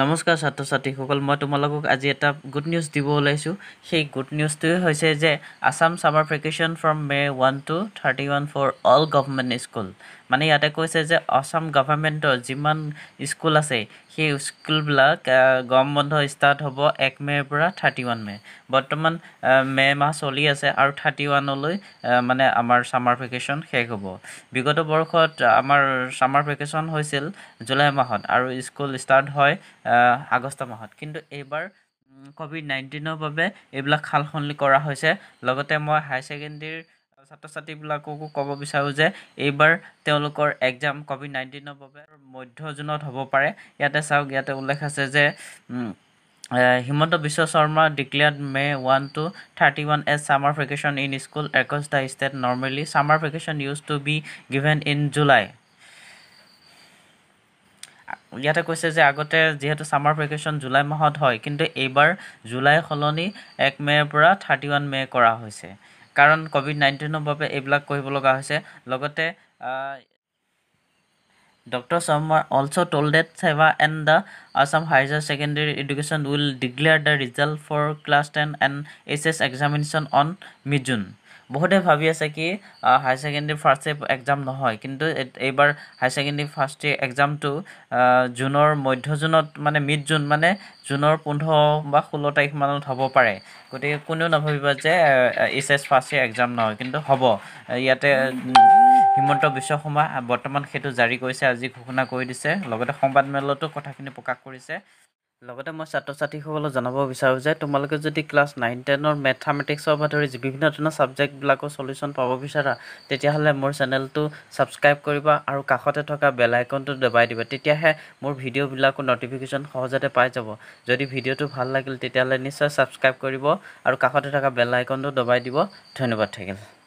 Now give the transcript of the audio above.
নমস্কাৰ ছাত্ৰ ছাত্ৰীসকল মই তোমালোকক আজি এটা গুড নিউজ দিব ওলাইছোঁ সেই গুড নিউজটোৱে হৈছে যে Assam summer vacation from May' one to thirty one for all government school মানে ইয়াতে কৈছে যে অসম গভাৰ্মেণ্টৰ যিমান স্কুল আছে সেই স্কুলবিলাক গম বন্ধ ষ্টাৰ্ট হ'ব এক মে'ৰ পৰা থাৰ্টি ওৱান মে' বৰ্তমান মে' মাহ চলি আছে আৰু থাৰ্টি ওৱানলৈ মানে আমাৰ ছামাৰ ভেকেশ্যন শেষ হ'ব বিগত বৰ্ষত আমাৰ ছামাৰ ভেকেশ্যন হৈছিল জুলাই মাহত আৰু স্কুল ষ্টাৰ্ট হয় আগষ্ট মাহত কিন্তু এইবাৰ ক'ভিড নাইণ্টিনৰ বাবে এইবিলাক সাল সলনি কৰা হৈছে লগতে মই হায়াৰ ছেকেণ্ডেৰীৰ ছাত্ৰ ছাত্ৰীবিলাককো ক'ব বিচাৰোঁ যে এইবাৰ তেওঁলোকৰ এক্সাম ক'ভিড নাইণ্টিনৰ বাবে মধ্য জুনত হ'ব পাৰে ইয়াতে চাওক ইয়াতে উল্লেখ আছে যে Himanta Biswa Sarma declared May one to thirty one as summer vacation in school across the state normally summer vacation used to be given in July ইয়াতে কৈছে যে আগতে যিহেতু ছামাৰ ভেকেশ্যন জুলাই মাহত হয় কিন্তু এইবাৰ জুলাই সলনি এক মে'ৰ পৰা থাৰ্টি ওৱান মে' কৰা হৈছে কাৰণ ক'ভিড নাইণ্টিনৰ বাবে এইবিলাক কৰিব লগা হৈছে লগতে ডক্টৰ শৰ্মাৰ also' told that SEBA and the Assam higher secondary education will declare the result for class ten and H S examination on mid June বহুতে ভাবি আছে কি high secondary first year exam নহয় কিন্তু এইবাৰ হাই ছেকেণ্ডেৰী ফাৰ্ষ্ট ইয়েৰ এক্সামটো জুনৰ মধ্য জুনত মানে মিড জুন মানে জুনৰ পোন্ধৰ বা ষোল্ল তাৰিখমানত হ'ব পাৰে গতিকে কোনেও নাভাবিব যে H S first year exam নহয় কিন্তু হ'ব ইয়াতে হিমন্ত বিশ্ব শৰ্মা বৰ্তমান সেইটো জাৰি কৰিছে আজি ঘোষণা কৰি দিছে লগতে সংবাদমেলতো কথাখিনি প্ৰকাশ কৰিছে লগতে মই ছাত্ৰ ছাত্ৰীসকলক জনাব বিচাৰোঁ যে তোমালোকে যদি ক্লাছ নাইন টেনৰ মেথামেটিক্সৰ পৰা ধৰি বিভিন্ন ধৰণৰ ছাবজেক্টবিলাকৰ চলিউশ্যন পাব বিচাৰা তেতিয়াহ'লে মোৰ চেনেলটো ছাবস্ক্ৰাইব কৰিবা আৰু কাষতে থকা বেল আইকনটো দবাই দিবা তেতিয়াহে মোৰ ভিডিঅ'বিলাকো ন'টিফিকেশ্যন সহজতে পাই যাব যদি ভিডিঅ'টো ভাল লাগিল তেতিয়াহ'লে নিশ্চয় ছাবস্ক্ৰাইব কৰিব আৰু কাষতে থকা বেল আইকনটো দবাই দিব ধন্যবাদ থাকিল